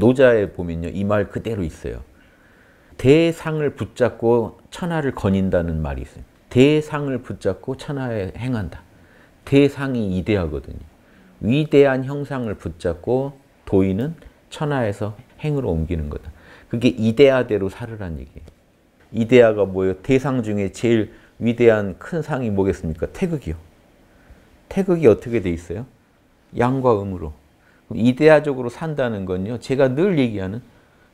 노자에 보면요. 이 말 그대로 있어요. 대상을 붙잡고 천하를 거닌다는 말이 있어요. 대상을 붙잡고 천하에 행한다. 대상이 이대하거든요. 위대한 형상을 붙잡고 도인은 천하에서 행으로 옮기는 거다. 그게 이데아대로 살으란 얘기예요. 이데아가 뭐예요? 대상 중에 제일 위대한 큰 상이 뭐겠습니까? 태극이요. 태극이 어떻게 돼 있어요? 양과 음으로. 이데아적으로 산다는 건요. 제가 늘 얘기하는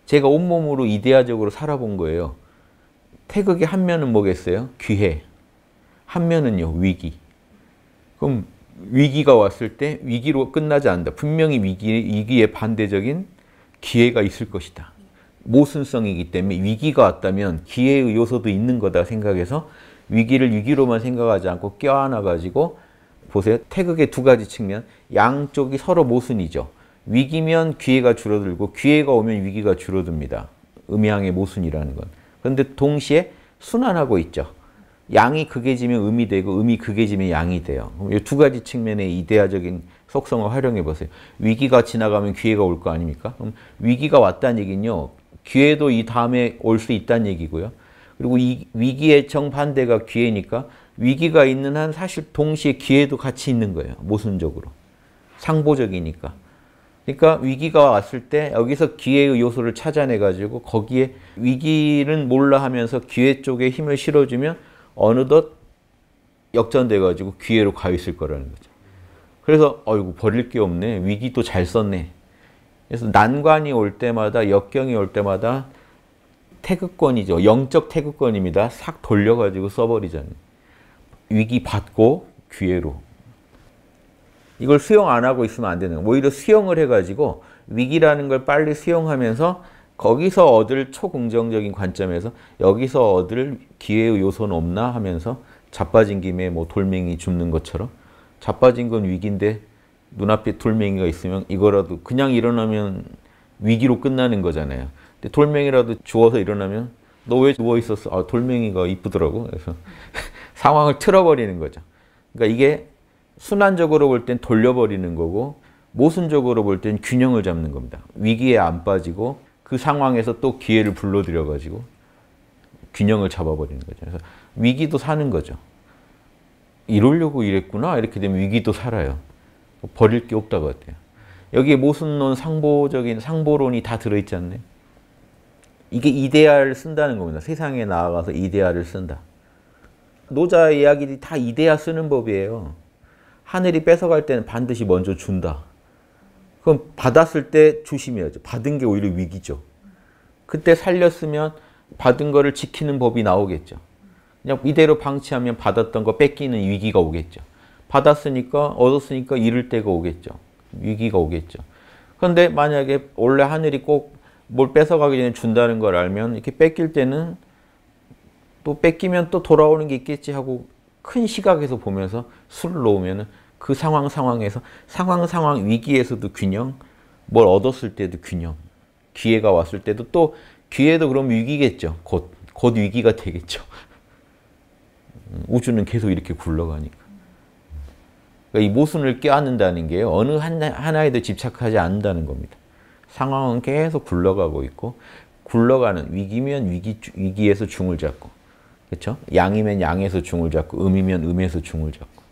제가 온몸으로 이데아적으로 살아본 거예요. 태극의 한 면은 뭐겠어요? 귀해. 한 면은요. 위기. 그럼 위기가 왔을 때 위기로 끝나지 않는다. 분명히 위기, 위기에 반대적인 기회가 있을 것이다. 모순성이기 때문에 위기가 왔다면 기회의 요소도 있는 거다 생각해서 위기를 위기로만 생각하지 않고 껴안아 가지고 보세요. 태극의 두 가지 측면 양쪽이 서로 모순이죠. 위기면 기회가 줄어들고 기회가 오면 위기가 줄어듭니다. 음양의 모순이라는 건. 그런데 동시에 순환하고 있죠. 양이 극에 지면 음이 되고 음이 극에 지면 양이 돼요. 이 두 가지 측면의 이데아적인 속성을 활용해 보세요. 위기가 지나가면 기회가 올 거 아닙니까? 그럼 위기가 왔다는 얘기는요. 기회도 이 다음에 올 수 있다는 얘기고요. 그리고 이 위기의 정반대가 기회니까 위기가 있는 한 사실 동시에 기회도 같이 있는 거예요. 모순적으로. 상보적이니까. 그러니까 위기가 왔을 때 여기서 기회의 요소를 찾아내가지고 거기에 위기는 몰라 하면서 기회 쪽에 힘을 실어주면 어느덧 역전돼가지고 기회로 가 있을 거라는 거죠. 그래서 어이구 버릴 게 없네. 위기도 잘 썼네. 그래서 난관이 올 때마다 역경이 올 때마다 태극권이죠. 영적 태극권입니다. 싹 돌려가지고 써버리잖아요. 위기 받고 기회로 이걸 수용 안 하고 있으면 안 되는 거예요. 오히려 수용을 해가지고 위기라는 걸 빨리 수용하면서 거기서 얻을 초긍정적인 관점에서 여기서 얻을 기회의 요소는 없나 하면서 자빠진 김에 뭐 돌멩이 줍는 것처럼 자빠진 건 위기인데 눈앞에 돌멩이가 있으면 이거라도 그냥 일어나면 위기로 끝나는 거잖아요. 근데 돌멩이라도 주워서 일어나면 너 왜 누워 있었어? 아 돌멩이가 이쁘더라고. 그래서 상황을 틀어버리는 거죠. 그러니까 이게 순환적으로 볼 땐 돌려버리는 거고 모순적으로 볼 땐 균형을 잡는 겁니다. 위기에 안 빠지고 그 상황에서 또 기회를 불러들여가지고 균형을 잡아버리는 거죠. 그래서 위기도 사는 거죠. 이러려고 이랬구나 이렇게 되면 위기도 살아요. 버릴 게 없다고 같아요. 여기에 모순론, 상보적인 상보론이 다 들어있지 않나 이게 이데아를 쓴다는 겁니다. 세상에 나아가서 이데아를 쓴다. 노자 이야기들이 다 이대야 쓰는 법이에요. 하늘이 뺏어갈 때는 반드시 먼저 준다. 그럼 받았을 때 조심해야죠. 받은 게 오히려 위기죠. 그때 살렸으면 받은 거를 지키는 법이 나오겠죠. 그냥 이대로 방치하면 받았던 거 뺏기는 위기가 오겠죠. 받았으니까 얻었으니까 잃을 때가 오겠죠. 위기가 오겠죠. 그런데 만약에 원래 하늘이 꼭 뭘 뺏어가기 전에 준다는 걸 알면 이렇게 뺏길 때는 또 뺏기면 또 돌아오는 게 있겠지 하고 큰 시각에서 보면서 술을 놓으면 그 상황 상황에서 상황 상황 위기에서도 균형, 뭘 얻었을 때도 균형, 기회가 왔을 때도 또 기회도 그럼 위기겠죠. 곧, 곧 위기가 되겠죠. 음, 우주는 계속 이렇게 굴러가니까. 그러니까 이 모순을 껴안는다는 게 어느 하나, 에도 집착하지 않는다는 겁니다. 상황은 계속 굴러가고 있고 굴러가는 위기면 위기, 위기에서 중을 잡고 그렇죠? 양이면 양에서 중을 잡고 음이면 음에서 중을 잡고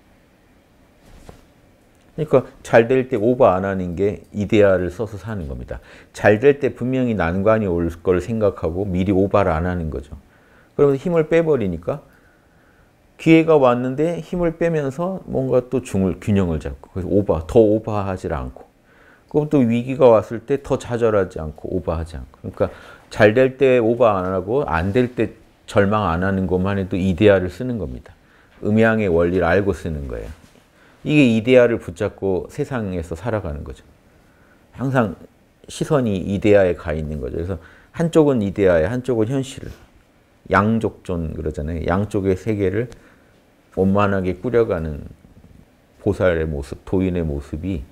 그러니까 잘 될 때 오버 안 하는 게 이데아를 써서 사는 겁니다. 잘 될 때 분명히 난관이 올 걸 생각하고 미리 오버를 안 하는 거죠. 그러면 힘을 빼버리니까 기회가 왔는데 힘을 빼면서 뭔가 또 중을 균형을 잡고 그래서 오버 더 오버하지 않고 그럼 또 위기가 왔을 때 더 좌절하지 않고 오버하지 않고 그러니까 잘 될 때 오버 안 하고 안될때 절망 안 하는 것만 해도 이데아를 쓰는 겁니다. 음양의 원리를 알고 쓰는 거예요. 이게 이데아를 붙잡고 세상에서 살아가는 거죠. 항상 시선이 이데아에 가 있는 거죠. 그래서 한쪽은 이데아에 한쪽은 현실. 양족존 그러잖아요. 양쪽의 세계를 원만하게 꾸려가는 보살의 모습, 도인의 모습이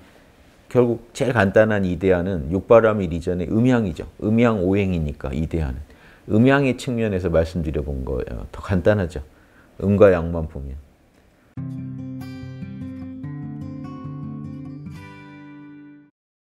결국 제일 간단한 이데아는 육바람일 이전의 음양이죠. 음양 오행이니까 이데아는. 음양의 측면에서 말씀드려 본 거예요. 어, 더 간단하죠. 음과 양만 보면.